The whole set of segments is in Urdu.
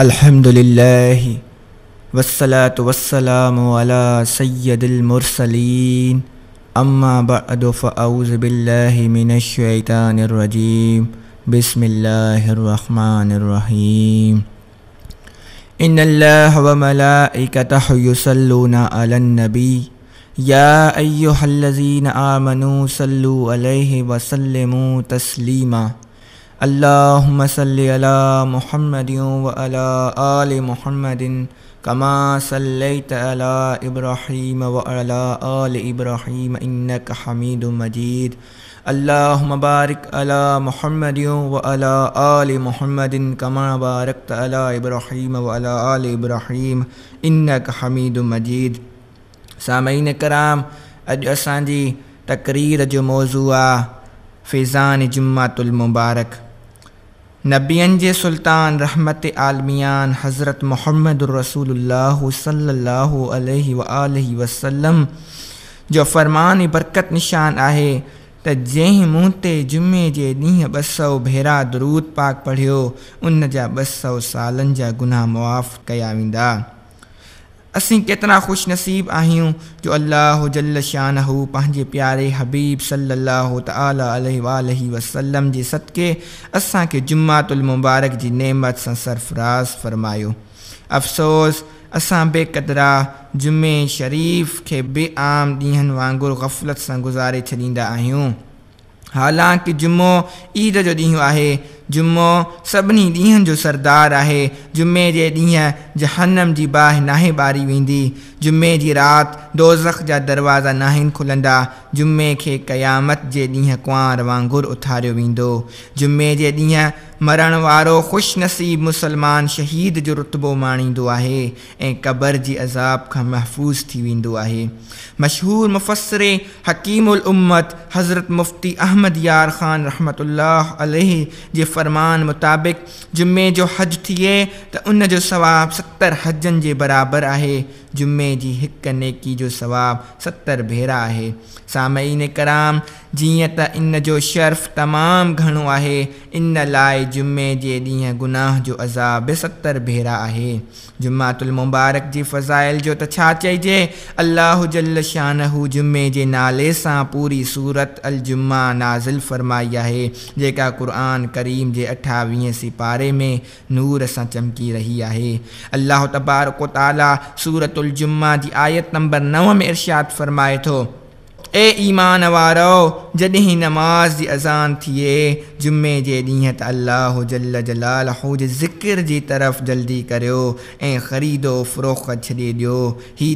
الحمد للہ وسلاۃ وسلام علی سید المرسلین اما بعد فاعوذ باللہ من الشیطان الرجیم بسم اللہ الرحمن الرحیم ان اللہ وملائکتہ یسلون علی النبی یا الذین آمنوا صلو علیہ وسلموا تسلیمہ اللهم صل على محمد وعلى آل محمد كما صليت على إبراهيم وعلى آل إبراهيم إنك حميد مجيد اللهم بارك على محمد وعلى آل محمد كما باركت على إبراهيم وعلى آل إبراهيم إنك حميد مجيد سامعين الكرام اج असांजी तकरीर जो मौज़ू आहे फ़िज़ान जुमातुल मुबारक نبینج سلطان رحمت عالمیان حضرت محمد الرسول اللہ صلی اللہ علیہ وآلہ وسلم جو فرمان برکت نشان ہے تو جن منہ جُمے کے ڈی ب سو بیراد دروت پاک پڑھ ان سو سال جا گناہ معاف کر اصیں کتنا خوش نصیب آہیوں جو اللہ جل شاہو پانے پیارے حبیب صلی اللہ تعالی علیہ وآلہ وسلم جی صدقے کے جمعہ المبارک جی نعمت سن سرفراز فرمایو افسوس اصا بے قدرہ جُمے شریف کے بے عام ڈی وانگر غفلت سن گزارے چڈیندہ آہیوں حالانکہ جمہ عید جو آہے جمہوں سی ڈیوں سردار ہے جمے کے یہنم کی باہ نا باری وی جمے کی رات دوزخ جا دروازہ نہ کھلتا جمے کے قیامت کے کنوار وانگر اتاری ومے کے یم والوں خوش نصیب مسلمان شہید جو رتبو مانی قبر جی عذاب کا محفوظ و مشہور مفصر حکیم العمت حضرت مفتی احمد یار خان رحمۃ اللہ علیہ فرمان مطابق جمعے جو حج تھے تو جو ثواب ستر حجن جے برابر ہے جمے جی کی ایک نیکی جو ثواب ستر بھیرا ہے سامعین کرام جی تنجو شرف تمام گھنوائے ان لائ جمے کے دھی گاہ جو عذاب ستر بیرا ہے جمعہ تلمبارک جی فضائل جو تا چاہجے اللہ جل شانہ جمعے کے نالے سے پوری سورت ال جمعہ نازل فرمائی ہے جکا قرآن کریم کے اٹھ سارے میں نور سے چمکی رہی ہے اللہ تبارک تعالیٰ سورت الجمہ کی آیت نمبر نو میں ارشاد فرمائے تو اے ایمان وارو جدہ نماز دی اذان تھیے جمعے جے یعہ ت اللہ جل جلال ہو ذکر جی طرف جلدی کردو فروخت چی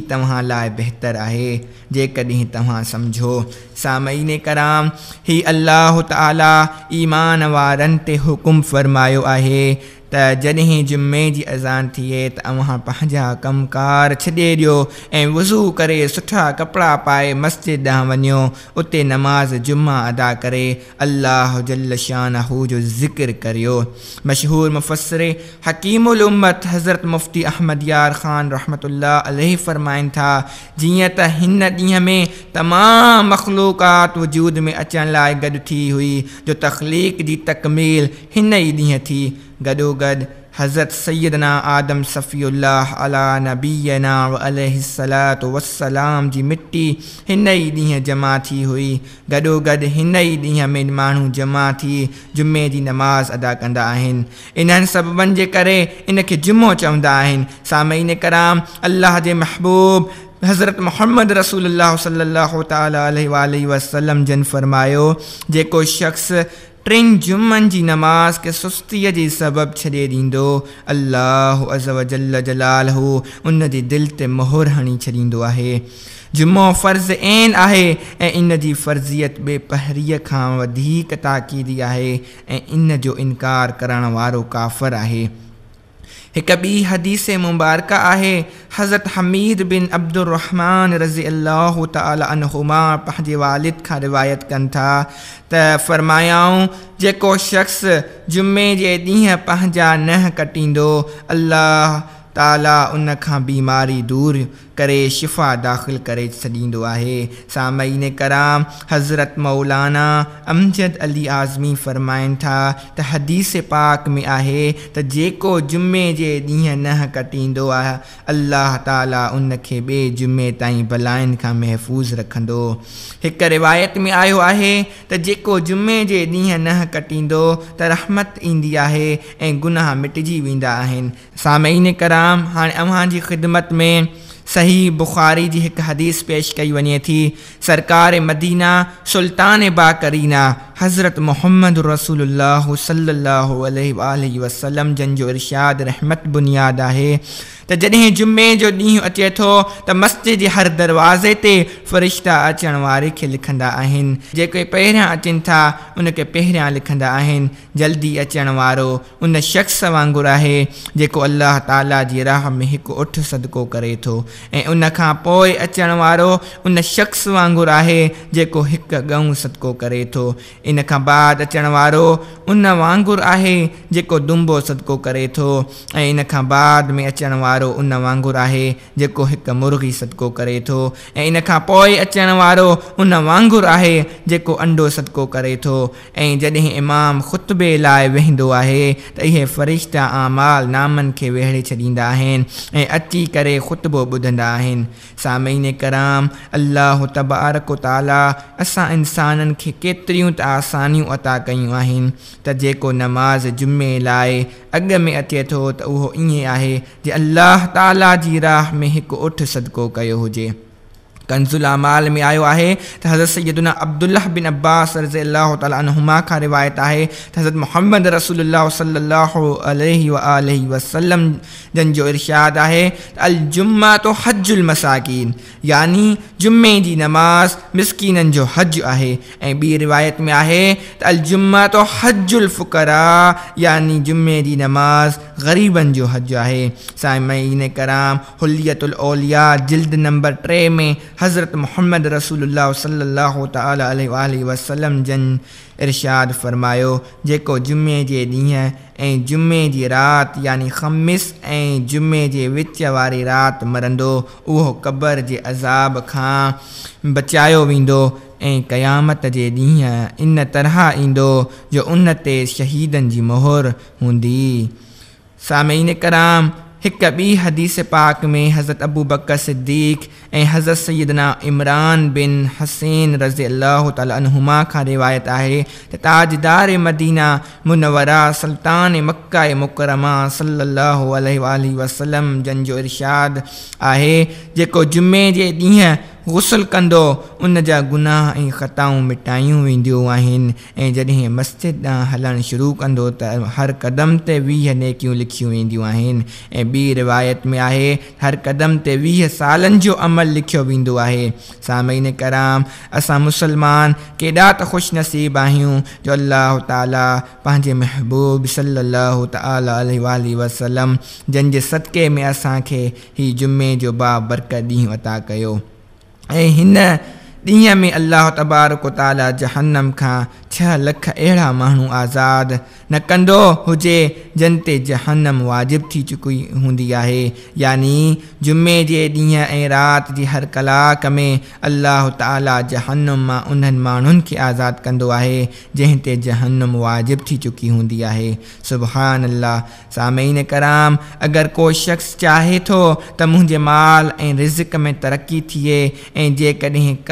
ڈان بہتر ہے جدیں تعا سمجھو سا معین کرام ہاں اللہ تعالا ایمانوار حکم فرما ہے ت جی ج ج ج اذانے تمہ کم کار چ چ وزو کریٹا کپڑا پائے مسجد ونو ات نماز جمہ ا اللہ ن ہُ جو ذکر کری مشہور مفصر حکیم العمت حضرت مفتی احمد یار خان رحمۃ اللہ علیہ فرمائن تھا جی تین ڈی میں تمام مخلوقات وجود میں اچھا لائک گد تھی ہوئی جو تخلیق کی تکمیل ہی ڈی تھی गडोगड हज़रत सैदना आदम सफ़ील्लाह अला नबीना अलसलात वसलाम जी मिटी हिन ई ॾींहुं जमा थी हुई गॾोगॾु हिन ई ॾींहं में माण्हू जमा थी जुमे जी नमाज़ अदा कंदा आहिनि इन्हनि सबबनि जे करे इनखे जुमो चवंदा आहिनि सामीन कराम अलाह जे महबूब हज़रत मोहम्मद रसूल सलाहु ताल वसलम जन फ़रमायो जेको शख़्स ٹین جمن کی نماز کے سستی سبب چیز الزب جل جلال ہو ان کے دل تر ہنی چوائے جمع فرض عینا ہے ان فرضیت بے پہ تاکیدی ہے انجو انکار کرانو کافر ہے ایک بی حدیث مبارک ہے حضرت حمید بن عبد الرحمن رضی اللہ تعالی عنہما پہنجے والد کا روایت کن تھا فرمایاؤں شخص جمے کے ڈیجا نہ کٹید اللہ تعالیٰ ان کا بیماری دور کرے شفا داخل کرے کر چاہے سامعین کرام حضرت مولانا امجد علی عظمی فرمائن تھا حدیث پاک میں ہے تو جمے کے ڈیم نہ کٹی اللہ تعالیٰ ان کے بے جمے تی بلائن کا محفوظ رکھ روایت میں آیا ہے تو جمے کے یھہ نہ کٹی ت رحمت ہے گناہ مٹ وا سامعین کرام ہاں اہاں جی خدمت میں صحیح بخاری جی ایک حدیث پیش کئی تھی سرکار مدینہ سلطان باکرینہ حضرت محمد رسول اللہ صلی اللہ علیہ وآلہ وسلم جن جو ارشاد رحمت بنیاد ہے تو جدہ جمے جو ڈی اچے تو مستج کے ہر دروازے سے فرشتہ اچھن والے کے لکھن جے پہ اچن تھا ان کے پہرا لکھن جلدی اچھے شخص وغیرہ ہے اللہ تعالیٰ راہ میں ایک اٹھ سدکے تو ان کا پوئی اچن والوں ان شخص وغیرہ ہے گَ سدکے تو ان کا بعد اچن والو دمبو سد کرے تو ان کا بعد میں اچن والوں وگر ہے جو مرغی صدق کرے ان وگر ہے انڈو سدک کرے تو جدہ امام خطبے لائے ووے فرشتہ آمال نام کے ویڑے چین اچی کر خطب بدھا سامعی نام اللہ تبارک تعالیٰ اصا انسان کے کتر آسا عطا کریں تو نماز جمے لائے اگ میں اچے تو او یہ اللہ تعالیٰ جی راہ میں ایک اوٹ صدق ہوج کنز العمال میں آیا ہے تو حضرت سیدنا عبداللہ بن عباس رضی اللہ تعالیٰ عنہما کا روایت ہے حضرت محمد رسول اللہ صلی اللہ علیہ وآلہ وسلم جن جو ارشاد ہے الجمہ تو حج المساکین یعنی جمے دی نماز مسکینن جو حج ہے بی روایت میں ہے الجمہ تو حج الفقراء یعنی جمے دی نماز غریباً جو حج ہے سائے کرام حلیت الاولیاء جلد نمبر ٹرے میں حضرت محمد رسول اللہ صلی اللہ تعالی وسلم جن ارشاد فرمایو جوکو جمے کے ڈیم جے رات یعنی خامص جمے کے وچ والی رات مرد وہ قبر کے عذاب کا بچا و قیامت کے ڈی ان شہید موہر ہوں سامعین کرام ایک بی حدیث پاک میں حضرت ابو بکر صدیق اے حضرت سیدنا عمران بن حسین رضی اللہ تعالیٰ عنہما کا روایت ہے تاجدار مدینہ منورہ سلطان مکہ مکرمہ صلی اللہ علیہ وآلہ وسلم جن جو ارشاد ہے کو جمعے جے ڈی وسل كو ان جا گاہ خطاؤں مٹائیں ودیوں جدیں مسجد ہلن شروع کو ہر قدم تیہ نیک لکھی وینی روایت میں ہے ہر قدم تیہ سال جو عمل لکھ وی سامعین كرام اصا مسلمان كیدا تو خوش نصیب رہیوں تعالیٰ پانے محبوب صلی اللہ تعالیٰ وسلم جنے صدقے میں اثاكے جو با برقت دیں اطا إيه، هنا دین میں میں اللہ تبارک جہنم کا چھ لکھ اڑا مہ آزاد نہ کرو ہوج جنت جہنم واجب تھی چُکی ہوں یعنی جمے کے ڈی رات کی ہر کلاک میں اللہ تعالیٰ جہنم ان آزاد کرم واجب تھی چکی ہوں سبحان اللہ سامعی نرام اگر کوئی شخص چاہے تو مجھے مال ایق میں ترقی تھے جی ک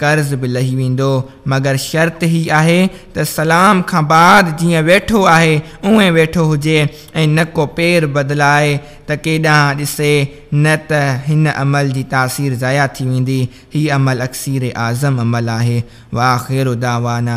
قرض بھی لہی وغیر شرط ہی آئے تو سلام کا بعد جی ویٹ آئے ویٹھ ہوجی نو پیر بدلائے تیڈہ ڈسے ن تمل کی تاثیر ضائع تھی وی یہ یہ عمل اکثیر اعظم عمل ہے واخیر اداوانا